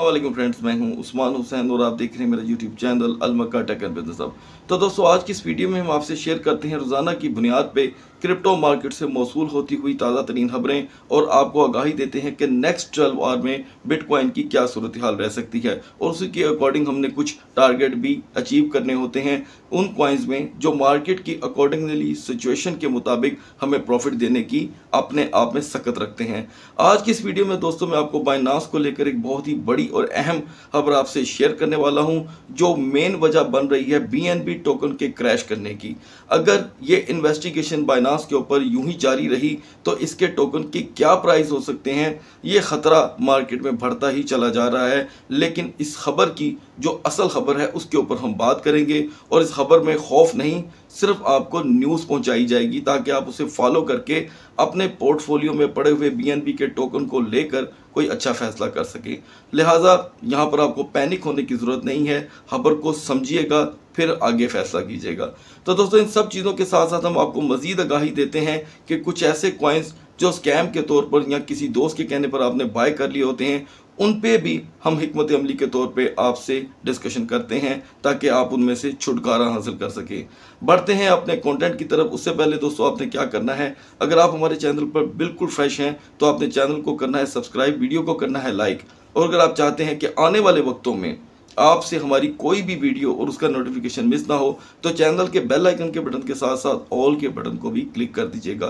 अल्लाह friends मैं हूं उस्मान हुसैन और आप देख रहे हैं मेरा यूट्यूब चैनल अलमक्का टेक एंड बिजनेस अब तो दोस्तों आज की इस वीडियो में हम आपसे शेयर करते हैं रोज़ाना की बुनियाद पे क्रिप्टो मार्केट से मौसू होती हुई ताज़ा तरीन खबरें और आपको आगाही देते हैं कि नेक्स्ट ट्वेल्व आवर में बिटकॉइन की क्या सूरत हाल रह सकती है और उसी के अकॉर्डिंग हमने कुछ टारगेट भी अचीव करने होते हैं उन कॉइन्स में जो मार्केट की अकॉर्डिंगली सिचुएशन के मुताबिक हमें प्रॉफिट देने की अपने आप में सकत रखते हैं आज की इस वीडियो में दोस्तों मैं आपको बाइनास को लेकर एक बहुत ही बड़ी और अहम खबर आपसे शेयर करने वाला हूँ जो मेन वजह बन रही है बी टोकन के क्रैश करने की अगर ये इन्वेस्टिगेशन बाइना पचास के ऊपर यूं ही जारी रही तो इसके टोकन के क्या प्राइस हो सकते हैं ये ख़तरा मार्केट में बढ़ता ही चला जा रहा है लेकिन इस खबर की जो असल खबर है उसके ऊपर हम बात करेंगे और इस खबर में खौफ नहीं सिर्फ आपको न्यूज़ पहुंचाई जाएगी ताकि आप उसे फॉलो करके अपने पोर्टफोलियो में पड़े हुए बीएनबी के टोकन को लेकर कोई अच्छा फैसला कर सके लिहाजा यहां पर आपको पैनिक होने की ज़रूरत नहीं है खबर को समझिएगा फिर आगे फैसला कीजिएगा तो दोस्तों इन सब चीज़ों के साथ साथ हम आपको मज़ीद आगाही देते हैं कि कुछ ऐसे कॉइन्स जो स्कैम के तौर पर या किसी दोस्त के कहने पर आपने बाय कर लिए होते हैं उन पे भी हम हमत अमली के तौर पे आपसे डिस्कशन करते हैं ताकि आप उनमें से छुटकारा हासिल कर सकें बढ़ते हैं अपने कंटेंट की तरफ उससे पहले दोस्तों आपने क्या करना है अगर आप हमारे चैनल पर बिल्कुल फ्रेश हैं तो आपने चैनल को करना है सब्सक्राइब वीडियो को करना है लाइक और अगर आप चाहते हैं कि आने वाले वक्तों में आपसे हमारी कोई भी वीडियो और उसका नोटिफिकेशन मिस ना हो तो चैनल के बेल आइकन के बटन के साथ साथ ऑल के बटन को भी क्लिक कर दीजिएगा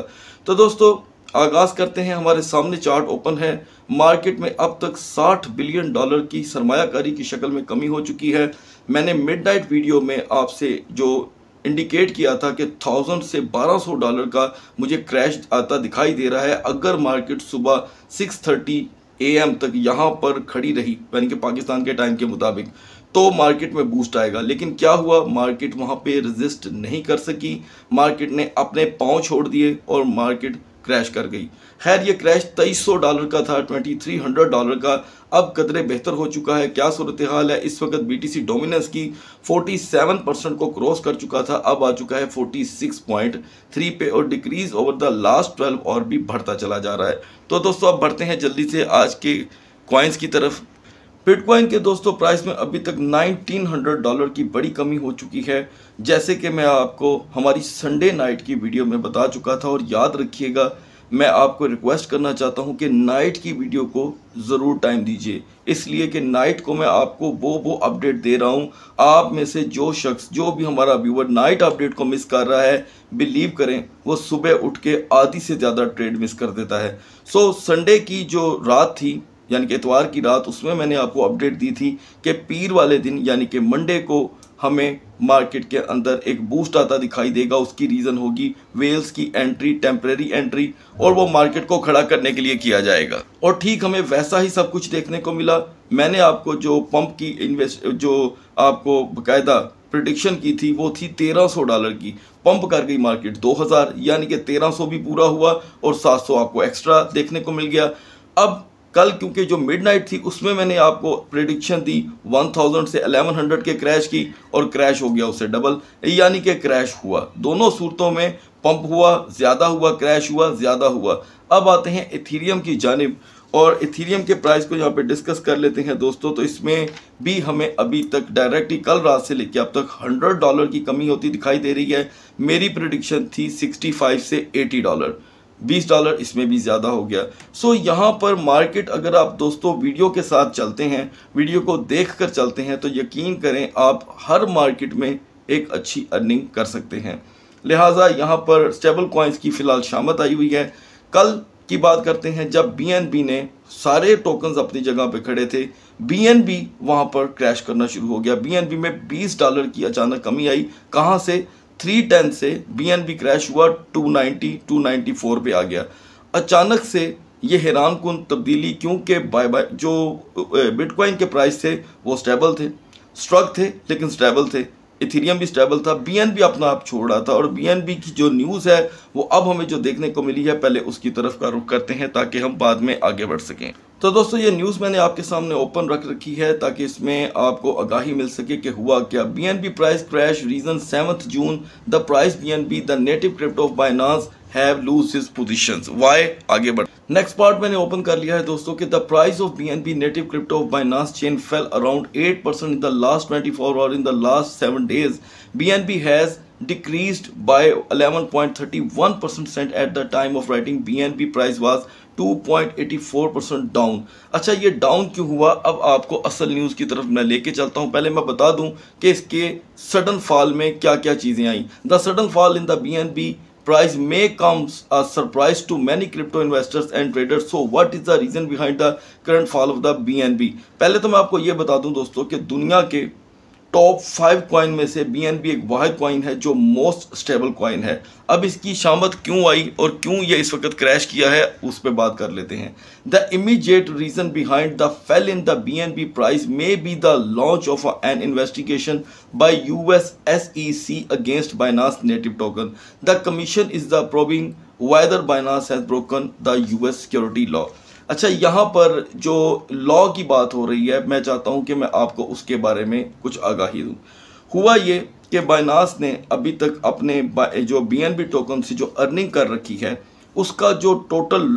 तो दोस्तों आगाज़ करते हैं हमारे सामने चार्ट ओपन है मार्केट में अब तक 60 बिलियन डॉलर की सरमाकारी की शक्ल में कमी हो चुकी है मैंने मिड नाइट वीडियो में आपसे जो इंडिकेट किया था कि थाउजेंड से 1200 डॉलर का मुझे क्रैश आता दिखाई दे रहा है अगर मार्केट सुबह 6:30 एम तक यहाँ पर खड़ी रही यानी कि पाकिस्तान के टाइम के मुताबिक तो मार्केट में बूस्ट आएगा लेकिन क्या हुआ मार्केट वहाँ पे रजिस्ट नहीं कर सकी मार्केट ने अपने पाँव छोड़ दिए और मार्केट क्रैश कर गई खैर ये क्रैश 2300 डॉलर का था 2300 डॉलर का अब कदरे बेहतर हो चुका है क्या सूरत हाल है इस वक्त सी डोमिनेंस की 47 परसेंट को क्रॉस कर चुका था अब आ चुका है 46.3 पे और डिक्रीज ओवर द लास्ट 12 और भी बढ़ता चला जा रहा है तो दोस्तों अब बढ़ते हैं जल्दी से आज के कॉइन्स की तरफ बिटकॉइन के दोस्तों प्राइस में अभी तक 1900 डॉलर की बड़ी कमी हो चुकी है जैसे कि मैं आपको हमारी संडे नाइट की वीडियो में बता चुका था और याद रखिएगा मैं आपको रिक्वेस्ट करना चाहता हूं कि नाइट की वीडियो को ज़रूर टाइम दीजिए इसलिए कि नाइट को मैं आपको वो वो अपडेट दे रहा हूं आप में से जो शख्स जो भी हमारा व्यूवर नाइट अपडेट को मिस कर रहा है बिलीव करें वो सुबह उठ के आधी से ज़्यादा ट्रेड मिस कर देता है सो so, संडे की जो रात थी यानी कि इतवार की रात उसमें मैंने आपको अपडेट दी थी कि पीर वाले दिन यानी कि मंडे को हमें मार्केट के अंदर एक बूस्ट आता दिखाई देगा उसकी रीज़न होगी वेल्स की एंट्री टेम्प्रेरी एंट्री और वो मार्केट को खड़ा करने के लिए किया जाएगा और ठीक हमें वैसा ही सब कुछ देखने को मिला मैंने आपको जो पंप की इन्वेस्ट जो आपको बाकायदा प्रडिक्शन की थी वो थी 1300 डॉलर की पंप कर गई मार्केट 2000 यानी कि 1300 भी पूरा हुआ और 700 आपको एक्स्ट्रा देखने को मिल गया अब कल क्योंकि जो मिडनाइट थी उसमें मैंने आपको प्रिडिक्शन दी 1000 से 1100 के क्रैश की और क्रैश हो गया उससे डबल यानी कि क्रैश हुआ दोनों सूरतों में पंप हुआ ज़्यादा हुआ क्रैश हुआ ज़्यादा हुआ अब आते हैं इथीरियम की जानब और इथीरियम के प्राइस को यहाँ पे डिस्कस कर लेते हैं दोस्तों तो इसमें भी हमें अभी तक डायरेक्टली कल रात से लेके अब तक हंड्रेड डॉलर की कमी होती दिखाई दे रही है मेरी प्रडिक्शन थी सिक्सटी फाइव से एटी डॉलर बीस डॉलर इसमें भी ज़्यादा हो गया सो so, यहाँ पर मार्केट अगर आप दोस्तों वीडियो के साथ चलते हैं वीडियो को देख कर चलते हैं तो यकीन करें आप हर मार्केट में एक अच्छी अर्निंग कर सकते हैं लिहाजा यहाँ पर स्टेबल कॉइन्स की फ़िलहाल शामत आई हुई है कल की बात करते हैं जब बी ने सारे टोकन्स अपनी जगह पर खड़े थे बी एन बी वहाँ पर क्रैश करना शुरू हो गया बी एन बी में 20 डॉलर की अचानक कमी आई कहाँ से 310 से बीएनबी क्रैश हुआ 290 294 पे आ गया अचानक से ये हैरान कन तब्दीली क्योंकि बाय बाय जो बिटकॉइन के प्राइस थे वो स्टेबल थे स्ट्रग थे लेकिन स्टेबल थे इथेरियम भी स्टेबल था बीएनबी अपना आप छोड़ रहा था और बीएनबी की जो न्यूज़ है वो अब हमें जो देखने को मिली है पहले उसकी तरफ का रुख करते हैं ताकि हम बाद में आगे बढ़ सकें तो दोस्तों ये न्यूज़ मैंने आपके सामने ओपन रख रखी है ताकि इसमें आपको आगाही मिल सके कि हुआ क्या BNB price crash reason seventh June the price BNB the native crypto of Binance have lose his position why आगे बढ़ नेक्स्ट पार्ट मैंने ओपन कर लिया है दोस्तों कि the price of B N B native crypto of Binance chain fell around eight percent in the last twenty four और in the last seven days B N B has decrease eleven point thirty eight the time of writing B N B price was two point eighty four percent down अच्छा ये down क्यों हुआ अब आपको असल news की तरफ मैं लेके चलता हूँ पहले मैं बता दूँ कि इसके सडन फॉल में क्या क्या चीज़ें आई the sudden fall in the B N B price may come a surprise to many crypto investors and traders so what is the reason behind the current fall of the BNB pehle to main aapko ye bata dun dosto ki duniya ke top five coin में से B एक वह coin है जो most stable coin है अब इसकी शामत क्यों आई और क्यों ये इस वक्त क्रैश किया है उस पर बात कर लेते हैं the immediate reason behind the fall in the B N B price may be the launch of an investigation by U S S E C against Binance native token the commission is the probing whether Binance has broken the US security law अच्छा यहाँ पर जो law की बात हो रही है मैं चाहता हूँ कि मैं आपको उसके बारे में कुछ आगाही दूँ हुआ ये कि बाइनास ने अभी तक अपने जो बी टोकन से जो अर्निंग कर रखी है उसका जो टोटल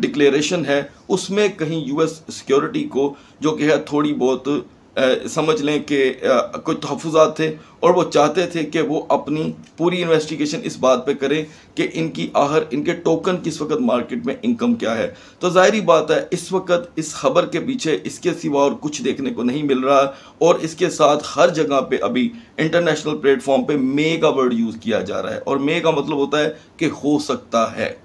डिक्लेरेशन है उसमें कहीं यूएस सिक्योरिटी को जो कि है थोड़ी बहुत समझ लें कि कुछ तहफात थे और वो चाहते थे कि वो अपनी पूरी इन्वेस्टिगेशन इस बात पे करें कि इनकी आहर इनके टोकन किस वक्त मार्केट में इनकम क्या है तो ज़ाहरी बात है इस वक्त इस खबर के पीछे इसके सिवा और कुछ देखने को नहीं मिल रहा और इसके साथ हर जगह पे अभी इंटरनेशनल प्लेटफॉर्म पे मे का वर्ड यूज़ किया जा रहा है और मे का मतलब होता है कि हो सकता है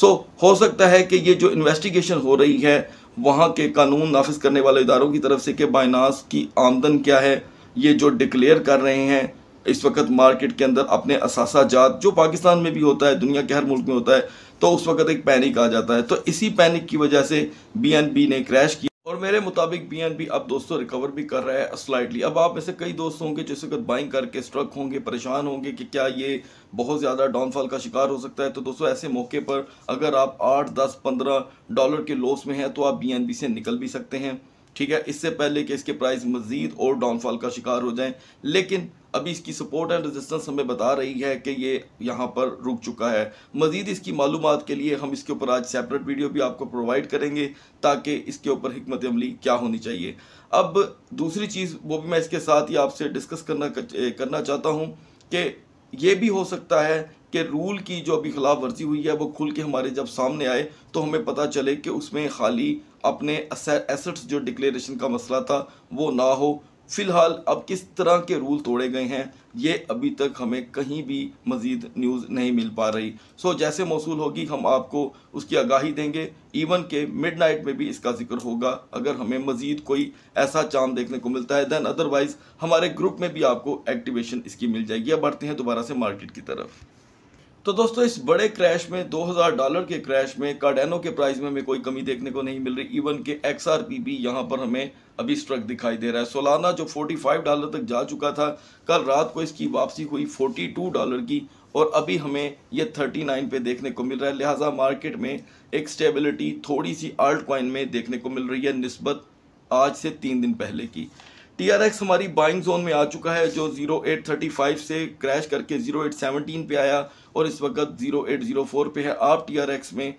सो so, हो सकता है कि ये जो इन्वेस्टिगेशन हो रही है वहाँ के कानून नाफिज करने वाले इदारों की तरफ से कि बाइनास की आमदन क्या है ये जो डिक्लेयर कर रहे हैं इस वक्त मार्केट के अंदर अपने असासा जात जो पाकिस्तान में भी होता है दुनिया के हर मुल्क में होता है तो उस वक्त एक पैनिक आ जाता है तो इसी पैनिक की वजह से बी ने क्रैश किया और मेरे मुताबिक बी एन बी अब दोस्तों रिकवर भी कर रहा है स्लाइटली अब आप में से कई दोस्त होंगे जिस वक्त बाइंग करके स्ट्रक होंगे परेशान होंगे कि क्या ये बहुत ज़्यादा डाउनफॉल का शिकार हो सकता है तो दोस्तों ऐसे मौके पर अगर आप आठ दस पंद्रह डॉलर के लॉस में हैं तो आप बी एन बी से निकल भी सकते हैं ठीक है इससे पहले कि इसके प्राइस मज़ीद और डाउनफॉल का शिकार हो जाएं लेकिन अभी इसकी सपोर्ट एंड रेजिस्टेंस हमें बता रही है कि ये यहाँ पर रुक चुका है मज़ीद इसकी मालूम के लिए हम इसके ऊपर आज सेपरेट वीडियो भी आपको प्रोवाइड करेंगे ताकि इसके ऊपर हमत अमली क्या होनी चाहिए अब दूसरी चीज़ वो भी मैं इसके साथ ही आपसे डिस्कस करना करना चाहता हूँ कि ये भी हो सकता है कि रूल की जो अभी खिलाफ वर्जी हुई है वो खुल के हमारे जब सामने आए तो हमें पता चले कि उसमें खाली अपने एसेट्स जो डिक्लेरेशन का मसला था वो ना हो फिलहाल अब किस तरह के रूल तोड़े गए हैं ये अभी तक हमें कहीं भी मज़ीद न्यूज़ नहीं मिल पा रही सो जैसे मौसू होगी हम आपको उसकी आगाही देंगे इवन के मिडनाइट में भी इसका जिक्र होगा अगर हमें मज़ीद कोई ऐसा चांद देखने को मिलता है दैन अदरवाइज़ हमारे ग्रुप में भी आपको एक्टिवेशन इसकी मिल जाएगी अब बढ़ते हैं दोबारा से मार्केट की तरफ तो दोस्तों इस बड़े क्रैश में 2000 डॉलर के क्रैश में कार्डेनो के प्राइस में हमें कोई कमी देखने को नहीं मिल रही इवन के एक्स आर पी भी यहाँ पर हमें अभी स्ट्रक दिखाई दे रहा है सोलाना जो 45 डॉलर तक जा चुका था कल रात को इसकी वापसी हुई 42 डॉलर की और अभी हमें ये 39 पे देखने को मिल रहा है लिहाजा मार्केट में एक स्टेबिलिटी थोड़ी सी आल्ट क्वाइन में देखने को मिल रही है नस्बत आज से तीन दिन पहले की टी आर एक्स हमारी बाइंग जोन में आ चुका है जो जीरो एट थर्टी फाइव से क्रैश करके जीरो एट सेवनटीन पे आया और इस वक्त जीरो एट जीरो फोर पे है आप टीआरएक्स में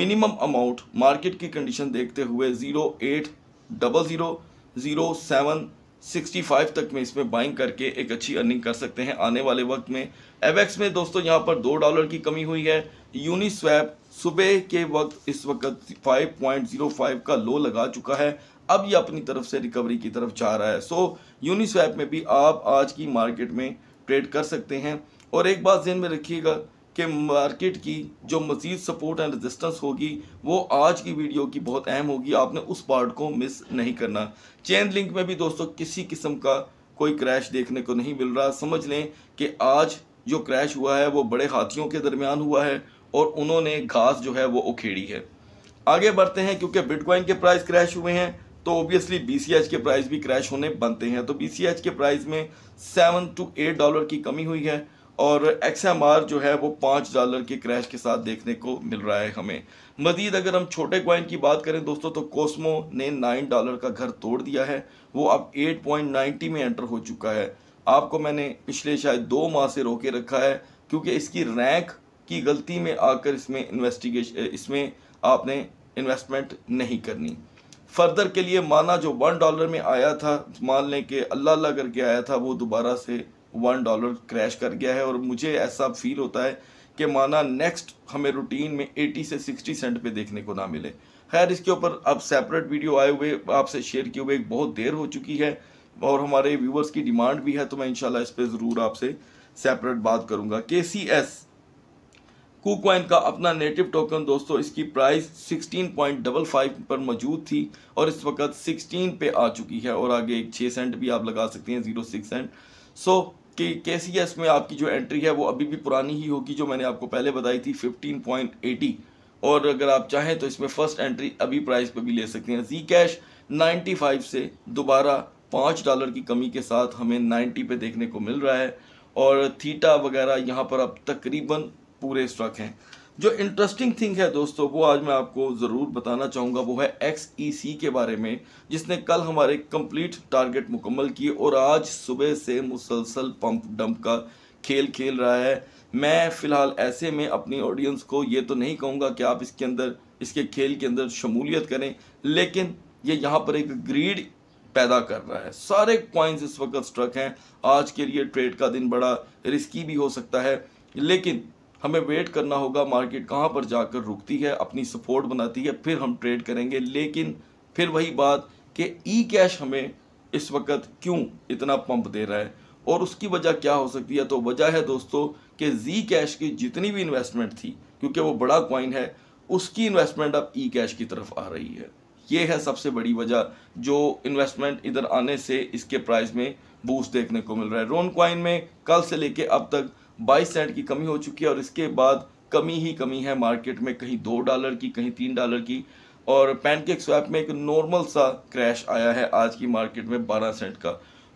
मिनिमम अमाउंट मार्केट की कंडीशन देखते हुए zero eight double zero zero seven sixty five तक में इसमें बाइंग करके एक अच्छी अर्निंग कर सकते हैं आने वाले वक्त में एवेक्स में दोस्तों यहाँ पर दो डॉलर की कमी हुई है यूनिस्वैप सुबह के वक्त इस वक्त 5.05 का लो लगा चुका है अब ये अपनी तरफ से रिकवरी की तरफ जा रहा है सो यूनिस्वैप में भी आप आज की मार्केट में ट्रेड कर सकते हैं और एक बात जहन में रखिएगा कि मार्केट की जो मज़ीद सपोर्ट एंड रेजिस्टेंस होगी वो आज की वीडियो की बहुत अहम होगी आपने उस पार्ट को मिस नहीं करना चेन लिंक में भी दोस्तों किसी किस्म का कोई क्रैश देखने को नहीं मिल रहा समझ लें कि आज जो क्रैश हुआ है वो बड़े हाथियों के दरमियान हुआ है और उन्होंने घास जो है वो उखेड़ी है आगे बढ़ते हैं क्योंकि बिटकॉइन के प्राइस क्रैश हुए हैं तो ऑब्वियसली बी के प्राइस भी क्रैश होने बनते हैं तो बी के प्राइस में सेवन टू एट डॉलर की कमी हुई है और एक्स जो है वो पाँच डॉलर के क्रैश के साथ देखने को मिल रहा है हमें मज़ीद अगर हम छोटे क्वाइन की बात करें दोस्तों तो कोस्मो ने नाइन डॉलर का घर तोड़ दिया है वो अब एट पॉइंट नाइन्टी में एंटर हो चुका है आपको मैंने पिछले शायद दो माह से रोके रखा है क्योंकि इसकी रैंक की गलती में आकर इसमें इन्वेस्टिगेशन इसमें आपने इन्वेस्टमेंट नहीं करनी फर्दर के लिए माना जो वन डॉलर में आया था मान लें कि अल्लाह अल्लाह करके आया था वो दोबारा से वन डॉलर क्रैश कर गया है और मुझे ऐसा फील होता है कि माना नेक्स्ट हमें रूटीन में 80 से 60 सेंट पे देखने को ना मिले खैर इसके ऊपर अब सेपरेट वीडियो आए हुए आपसे शेयर किए हुए बहुत देर हो चुकी है और हमारे व्यूवर्स की डिमांड भी है तो मैं इनशाला इस पर ज़रूर आपसे सेपरेट बात करूँगा के सी एस कुकवाइन का अपना नेटिव टोकन दोस्तों इसकी प्राइस 16.55 पर मौजूद थी और इस वक्त 16 पे आ चुकी है और आगे एक छः सेंट भी आप लगा सकते हैं ज़ीरो सिक्स सेंट सो कि के है इसमें में आपकी जो एंट्री है वो अभी भी पुरानी ही होगी जो मैंने आपको पहले बताई थी 15.80 और अगर आप चाहें तो इसमें फ़र्स्ट एंट्री अभी प्राइस पर भी ले सकते हैं जी कैश नाइन्टी से दोबारा पाँच डॉलर की कमी के साथ हमें नाइन्टी पे देखने को मिल रहा है और थीटा वगैरह यहाँ पर अब तकरीबन पूरे स्ट्रक हैं जो इंटरेस्टिंग थिंग है दोस्तों वो आज मैं आपको ज़रूर बताना चाहूँगा वो है एक्स ई सी के बारे में जिसने कल हमारे कंप्लीट टारगेट मुकम्मल किए और आज सुबह से मुसलसल पंप डंप का खेल खेल रहा है मैं फ़िलहाल ऐसे में अपनी ऑडियंस को ये तो नहीं कहूँगा कि आप इसके अंदर इसके खेल के अंदर शमूलियत करें लेकिन ये यहाँ पर एक ग्रीड पैदा कर रहा है सारे कॉइन्स इस वक्त स्ट्रक हैं आज के लिए ट्रेड का दिन बड़ा रिस्की भी हो सकता है लेकिन हमें वेट करना होगा मार्केट कहाँ पर जाकर रुकती है अपनी सपोर्ट बनाती है फिर हम ट्रेड करेंगे लेकिन फिर वही बात कि ई कैश हमें इस वक्त क्यों इतना पंप दे रहा है और उसकी वजह क्या हो सकती है तो वजह है दोस्तों कि जी कैश की जितनी भी इन्वेस्टमेंट थी क्योंकि वो बड़ा क्वाइन है उसकी इन्वेस्टमेंट अब ई कैश की तरफ आ रही है ये है सबसे बड़ी वजह जो इन्वेस्टमेंट इधर आने से इसके प्राइस में बूस्ट देखने को मिल रहा है रोन क्वाइन में कल से लेके अब तक बाईस सेंट की कमी हो चुकी है और इसके बाद कमी ही कमी है मार्केट में कहीं दो डॉलर की कहीं तीन डॉलर की और पैनकेक स्वैप में एक नॉर्मल सा क्रैश आया है आज की मार्केट में बारह सेंट का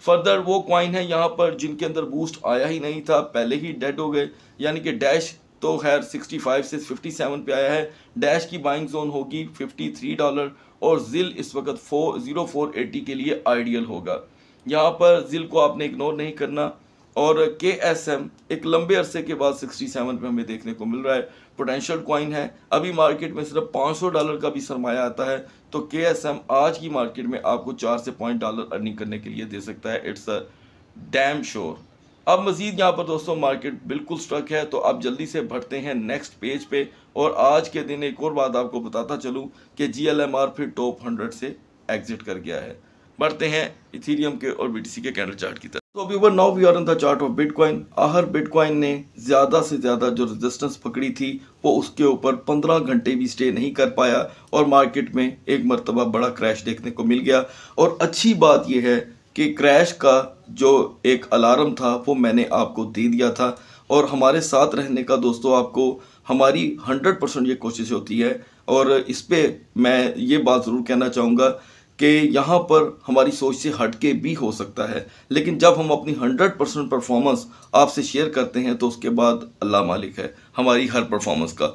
फर्दर वो क्वाइन है यहाँ पर जिनके अंदर बूस्ट आया ही नहीं था पहले ही डेड हो गए यानी कि डैश तो खैर 65 से 57 पे आया है डैश की बाइंग जोन होगी 53 डॉलर और जिल इस वक्त फोर जीरो फोर के लिए आइडियल होगा यहाँ पर जिल को आपने इग्नोर नहीं करना और के एस एम एक लंबे अरसे के बाद 67 में हमें देखने को मिल रहा है पोटेंशियल क्वाइन है अभी मार्केट में सिर्फ 500 डॉलर का भी सरमाया आता है तो के एस एम आज की मार्केट में आपको चार से पॉइंट डॉलर अर्निंग करने के लिए दे सकता है इट्स अ डैम श्योर अब मज़ीद यहाँ पर दोस्तों मार्केट बिल्कुल स्ट्रक है तो आप जल्दी से भरते हैं नेक्स्ट पेज पे और आज के दिन एक और बात आपको बताता चलूँ कि जी एल एम आर फिर टॉप हंड्रेड से एग्जिट कर गया है बढ़ते हैं इथीरियम के और बी टी सी के कैंडल चार्ट की तरफ तो अभी one now we are in the chart of Bitcoin आहर बिटकॉइन ने ज़्यादा से ज़्यादा जो रेजिस्टेंस पकड़ी थी वो उसके ऊपर 15 घंटे भी स्टे नहीं कर पाया और मार्केट में एक मरतबा बड़ा क्रैश देखने को मिल गया और अच्छी बात यह है कि क्रैश का जो एक अलार्म था वो मैंने आपको दे दिया था और हमारे साथ रहने का दोस्तों आपको हमारी हंड्रेड परसेंट ये कोशिश होती है और इस पर मैं ये बात ज़रूर कहना चाहूँगा कि यहाँ पर हमारी सोच से हटके भी हो सकता है लेकिन जब हम अपनी हंड्रेड परसेंट परफॉर्मेंस आपसे शेयर करते हैं तो उसके बाद अल्लाह मालिक है हमारी हर परफॉर्मेंस का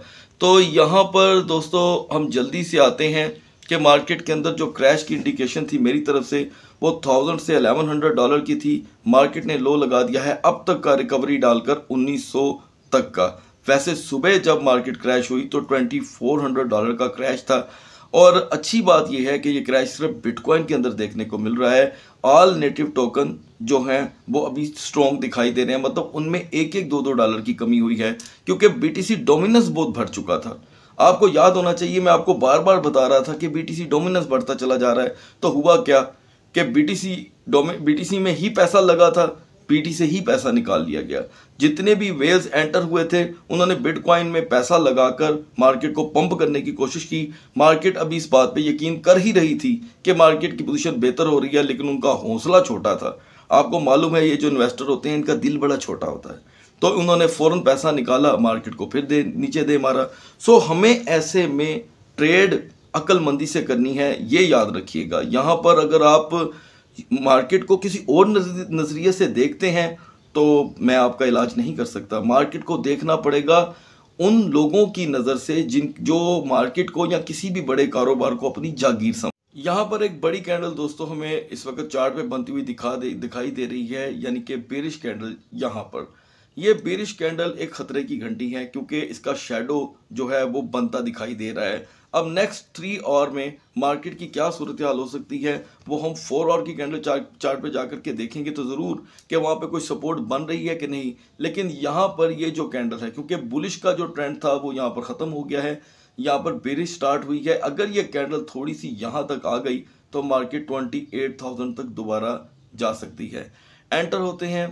तो यहाँ पर दोस्तों हम जल्दी से आते हैं कि मार्केट के अंदर जो क्रैश की इंडिकेशन थी मेरी तरफ से वो थाउजेंड से अलेवन हंड्रेड डॉलर की थी मार्केट ने लो लगा दिया है अब तक का रिकवरी डालकर उन्नीस सौ तक का वैसे सुबह जब मार्केट क्रैश हुई तो ट्वेंटी फोर हंड्रेड डॉलर का क्रैश था और अच्छी बात यह है कि ये क्रैश सिर्फ बिटकॉइन के अंदर देखने को मिल रहा है ऑल नेटिव टोकन जो हैं वो अभी स्ट्रॉन्ग दिखाई दे रहे हैं मतलब उनमें एक एक दो दो डॉलर की कमी हुई है क्योंकि बीटीसी डोमिनेंस बहुत भर चुका था आपको याद होना चाहिए मैं आपको बार बार बता रहा था कि बीटीसी डोमिनेंस बढ़ता चला जा रहा है तो हुआ क्या कि बीटीसी डोमे बीटीसी में ही पैसा लगा था पीटी से ही पैसा निकाल लिया गया जितने भी वेल्स एंटर हुए थे उन्होंने बिटकॉइन में पैसा लगाकर मार्केट को पंप करने की कोशिश की मार्केट अभी इस बात पे यकीन कर ही रही थी कि मार्केट की पोजीशन बेहतर हो रही है लेकिन उनका हौसला छोटा था आपको मालूम है ये जो इन्वेस्टर होते हैं इनका दिल बड़ा छोटा होता है तो उन्होंने फ़ौरन पैसा निकाला मार्केट को फिर दे नीचे दे मारा सो हमें ऐसे में ट्रेड अक्लमंदी से करनी है ये याद रखिएगा यहाँ पर अगर आप मार्केट को किसी और नज़रिए से देखते हैं तो मैं आपका इलाज नहीं कर सकता मार्केट को देखना पड़ेगा उन लोगों की नज़र से जिन जो मार्केट को या किसी भी बड़े कारोबार को अपनी जागीर समझ यहाँ पर एक बड़ी कैंडल दोस्तों हमें इस वक्त चार्ट पे बनती हुई दिखा दे दिखाई दे रही है यानी कि बेरिश कैंडल यहाँ पर यह बेरिश कैंडल एक ख़तरे की घंटी है क्योंकि इसका शेडो जो है वो बनता दिखाई दे रहा है अब नेक्स्ट थ्री आवर में मार्केट की क्या सूरत हाल हो सकती है वो हम फोर आवर की कैंडल चार्ट चार्ट पे जाकर के देखेंगे तो ज़रूर कि वहाँ पे कोई सपोर्ट बन रही है कि नहीं लेकिन यहाँ पर ये जो कैंडल है क्योंकि बुलिश का जो ट्रेंड था वो यहाँ पर ख़त्म हो गया है यहाँ पर बेरिश स्टार्ट हुई है अगर ये कैंडल थोड़ी सी यहाँ तक आ गई तो मार्केट ट्वेंटी एट थाउजेंड तक दोबारा जा सकती है एंटर होते हैं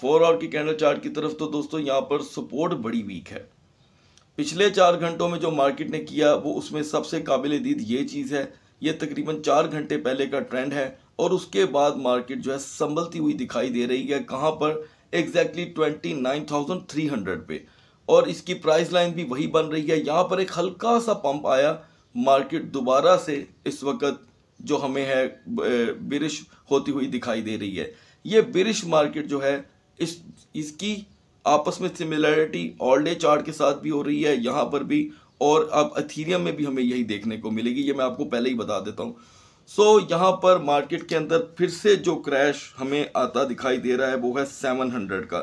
फोर आवर की कैंडल चार्ट की तरफ तो दोस्तों यहाँ पर सपोर्ट बड़ी वीक है पिछले चार घंटों में जो मार्केट ने किया वो उसमें सबसे काबिल दीद ये चीज़ है ये तकरीबन चार घंटे पहले का ट्रेंड है और उसके बाद मार्केट जो है संभलती हुई दिखाई दे रही है कहाँ पर exactly twenty nine thousand three hundred पे और इसकी प्राइस लाइन भी वही बन रही है यहाँ पर एक हल्का सा पंप आया मार्केट दोबारा से इस वक्त जो हमें है बिरिश होती हुई दिखाई दे रही है ये बिरिश मार्केट जो है इस इसकी आपस में सिमिलैरिटी ऑल डे चार्ट के साथ भी हो रही है यहाँ पर भी और अब अथीरियम में भी हमें यही देखने को मिलेगी ये मैं आपको पहले ही बता देता हूँ सो so, यहाँ पर मार्केट के अंदर फिर से जो क्रैश हमें आता दिखाई दे रहा है वो है सेवन हंड्रेड का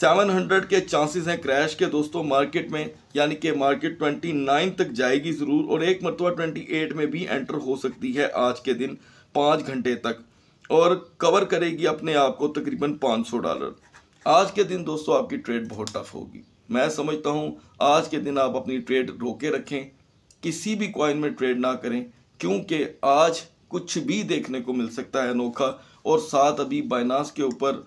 सेवन हंड्रेड के चांसेस हैं क्रैश के दोस्तों मार्केट में यानी कि मार्केट ट्वेंटी नाइन तक जाएगी ज़रूर और एक मरतबा ट्वेंटी एट में भी एंटर हो सकती है आज के दिन पाँच घंटे तक और कवर करेगी अपने आप को तकरीबन पाँच सौ डॉलर आज के दिन दोस्तों आपकी ट्रेड बहुत टफ होगी मैं समझता हूँ आज के दिन आप अपनी ट्रेड रोके रखें किसी भी क्वाइन में ट्रेड ना करें क्योंकि आज कुछ भी देखने को मिल सकता है अनोखा और साथ अभी बाइनास के ऊपर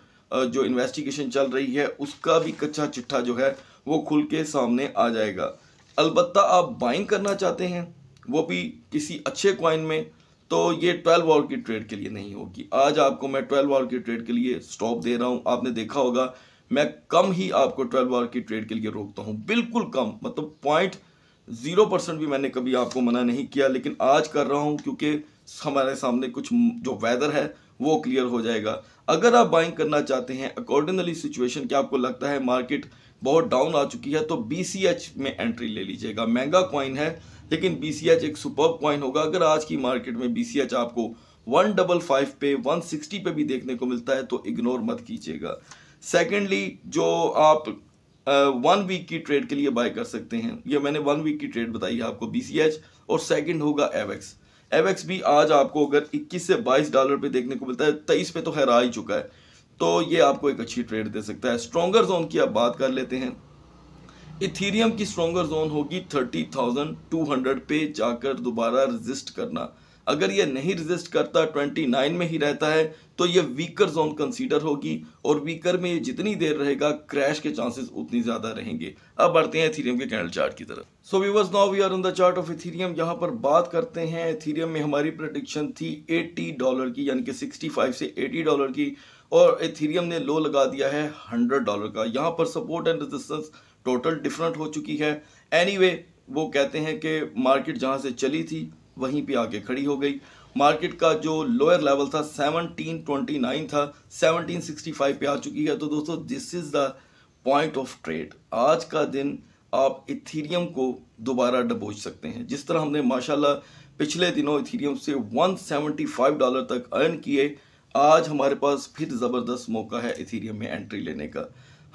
जो इन्वेस्टिगेशन चल रही है उसका भी कच्चा चिट्ठा जो है वो खुल के सामने आ जाएगा अलबत्ता आप बाइंग करना चाहते हैं वो भी किसी अच्छे कॉइन में तो ये 12 आवर की ट्रेड के लिए नहीं होगी आज आपको मैं 12 आवर की ट्रेड के लिए स्टॉप दे रहा हूँ आपने देखा होगा मैं कम ही आपको 12 आवर की ट्रेड के लिए रोकता हूँ बिल्कुल कम मतलब पॉइंट ज़ीरो परसेंट भी मैंने कभी आपको मना नहीं किया लेकिन आज कर रहा हूँ क्योंकि हमारे सामने कुछ जो वेदर है वो क्लियर हो जाएगा अगर आप बाइंग करना चाहते हैं अकॉर्डिंगली सिचुएशन क्या आपको लगता है मार्केट बहुत डाउन आ चुकी है तो बी में एंट्री ले लीजिएगा महंगा क्वाइन है लेकिन बी एक सुपर कॉइन होगा अगर आज की मार्केट में बी आपको वन डबल फाइव पे वन सिक्सटी पे भी देखने को मिलता है तो इग्नोर मत कीजिएगा सेकेंडली जो आप वन वीक की ट्रेड के लिए बाय कर सकते हैं ये मैंने वन वीक की ट्रेड बताई है आपको बी और सेकेंड होगा एवेक्स एवेक्स भी आज आपको अगर 21 से 22 डॉलर पे देखने को मिलता है तेईस पे तो खैर आ ही चुका है तो ये आपको एक अच्छी ट्रेड दे सकता है स्ट्रोंगर जोन की आप बात कर लेते हैं इथीरियम की स्ट्रॉन्गर जोन होगी 30,200 पे जाकर दोबारा रजिस्ट करना अगर ये नहीं रजिस्ट करता 29 में ही रहता है तो ये वीकर जोन कंसीडर होगी और वीकर में ये जितनी देर रहेगा क्रैश के चांसेस उतनी ज़्यादा रहेंगे अब बढ़ते हैं इथीरियम के कैंडल चार्ट की तरफ so viewers now we are on the chart of Ethereum यहाँ पर बात करते हैं इथीरियम में हमारी प्रोडिक्शन थी एट्टी डॉलर की यानी कि 65 से एटी डॉलर की और इथीरियम ने लो लगा दिया है हंड्रेड डॉलर का यहाँ पर support and resistance total different हो चुकी है एनीवे anyway, वो कहते हैं कि मार्केट जहाँ से चली थी वहीं पे आके खड़ी हो गई मार्केट का जो लोअर लेवल था 1729 था 1765 पे आ चुकी है तो दोस्तों this is the point of trade आज का दिन आप इथीरियम को दोबारा डबोच सकते हैं जिस तरह हमने माशाल्लाह पिछले दिनों इथीरियम से 175 डॉलर तक अर्न किए आज हमारे पास फिर ज़बरदस्त मौका है इथीरियम में एंट्री लेने का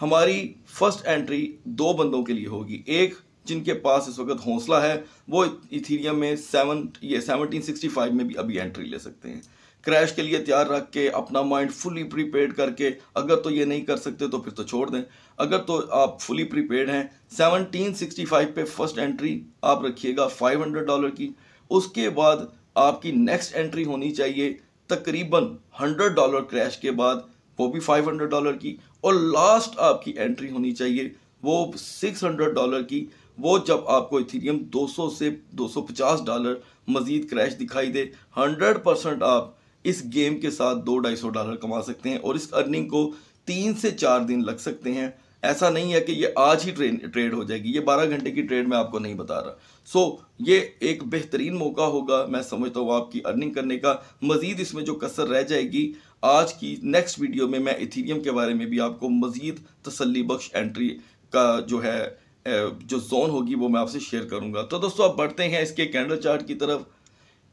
हमारी फर्स्ट एंट्री दो बंदों के लिए होगी एक जिनके पास इस वक्त हौसला है वो इथीरियम में सेवन ये सेवनटीन सिक्सटी फाइव में भी अभी एंट्री ले सकते हैं क्रैश के लिए तैयार रख के अपना माइंड फुली प्रीपेड करके अगर तो ये नहीं कर सकते तो फिर तो छोड़ दें अगर तो आप फुली प्रीपेड हैं 1765 पे फर्स्ट एंट्री आप रखिएगा 500 डॉलर की उसके बाद आपकी नेक्स्ट एंट्री होनी चाहिए तकरीबन 100 डॉलर क्रैश के बाद वो भी फाइव हंड्रेड डॉलर की और लास्ट आपकी एंट्री होनी चाहिए वो सिक्स हंड्रेड डॉलर की वो जब आपको इथीरियम 200 से 250 डॉलर मजीद क्रैश दिखाई दे 100 परसेंट आप इस गेम के साथ दो ढाई सौ डॉलर कमा सकते हैं और इस अर्निंग को तीन से चार दिन लग सकते हैं ऐसा नहीं है कि ये आज ही ट्रेन ट्रेड हो जाएगी ये बारह घंटे की ट्रेड मैं आपको नहीं बता रहा सो so, ये एक बेहतरीन मौका होगा मैं समझता हूँ आपकी अर्निंग करने का मज़ीद इसमें जो कसर रह जाएगी आज की नेक्स्ट वीडियो में मैं इथीरियम के बारे में भी आपको मज़ीद तसली बख्श एंट्री का जो है जो जोन होगी वो मैं आपसे शेयर करूँगा तो दोस्तों आप बढ़ते हैं इसके कैंडल चार्ट की तरफ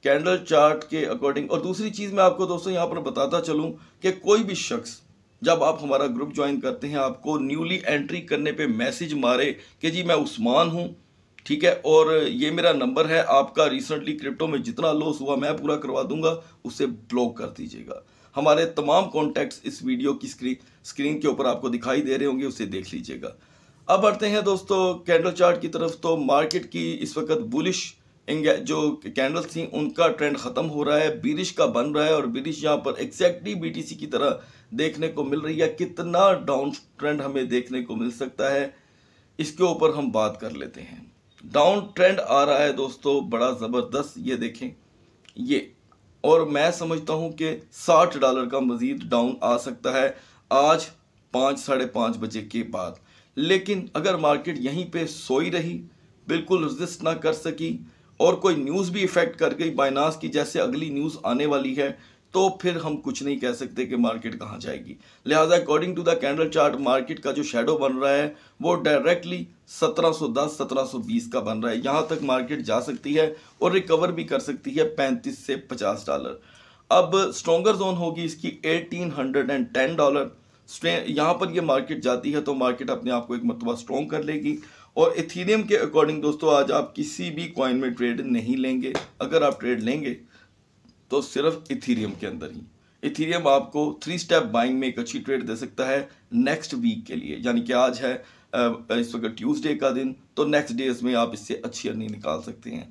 कैंडल चार्ट के अकॉर्डिंग और दूसरी चीज़ मैं आपको दोस्तों यहाँ पर बताता चलूँ कि कोई भी शख्स जब आप हमारा ग्रुप ज्वाइन करते हैं आपको न्यूली एंट्री करने पे मैसेज मारे कि जी मैं उस्मान हूँ ठीक है और ये मेरा नंबर है आपका रिसेंटली क्रिप्टो में जितना लॉस हुआ मैं पूरा करवा दूंगा उसे ब्लॉक कर दीजिएगा हमारे तमाम कॉन्टैक्ट्स इस वीडियो की स्क्रीन स्क्रीन के ऊपर आपको दिखाई दे रहे होंगे उसे देख लीजिएगा अब बढ़ते हैं दोस्तों कैंडल चार्ट की तरफ तो मार्केट की इस वक्त बुलिश जो कैंडल्स थी उनका ट्रेंड ख़त्म हो रहा है बिरिश का बन रहा है और बिरिश यहाँ पर एक्जैक्टली बी की तरह देखने को मिल रही है कितना डाउन ट्रेंड हमें देखने को मिल सकता है इसके ऊपर हम बात कर लेते हैं डाउन ट्रेंड आ रहा है दोस्तों बड़ा ज़बरदस्त ये देखें ये और मैं समझता हूं कि साठ डॉलर का मज़ीद डाउन आ सकता है आज पाँच साढ़े पाँच बजे के बाद लेकिन अगर मार्केट यहीं पे सोई रही बिल्कुल रजिस्ट ना कर सकी और कोई न्यूज़ भी इफ़ेक्ट कर गई बाइनास की जैसे अगली न्यूज़ आने वाली है तो फिर हम कुछ नहीं कह सकते कि मार्केट कहाँ जाएगी लिहाजा according to the candle chart market का जो शेडो बन रहा है वो डायरेक्टली 1710 1720 का बन रहा है यहाँ तक मार्केट जा सकती है और रिकवर भी कर सकती है 35 से 50 डॉलर अब स्ट्रोंगर जोन होगी इसकी 1810 डॉलर यहाँ पर ये मार्केट जाती है तो मार्केट अपने आप को एक मरतबा स्ट्रॉन्ग कर लेगी और इथीरियम के अकॉर्डिंग दोस्तों आज आप किसी भी कॉइन में ट्रेड नहीं लेंगे अगर आप ट्रेड लेंगे तो सिर्फ इथीरियम के अंदर ही इथीरियम आपको थ्री स्टेप बाइंग में एक अच्छी ट्रेड दे सकता है नेक्स्ट वीक के लिए यानी कि आज है इस वक्त ट्यूसडे का दिन तो नेक्स्ट डे इसमें आप इससे अच्छी अर्निंग निकाल सकते हैं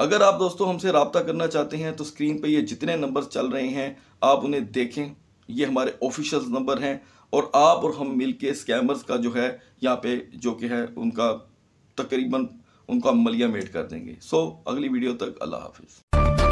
अगर आप दोस्तों हमसे रबता करना चाहते हैं तो स्क्रीन पर ये जितने नंबर चल रहे हैं आप उन्हें देखें ये हमारे ऑफिशियल नंबर हैं और आप और हम मिल के स्कैमर्स का जो है यहाँ पे जो कि है उनका तकरीबन उनका मलिया मेट कर देंगे सो so, अगली वीडियो तक अल्लाह हाफिज़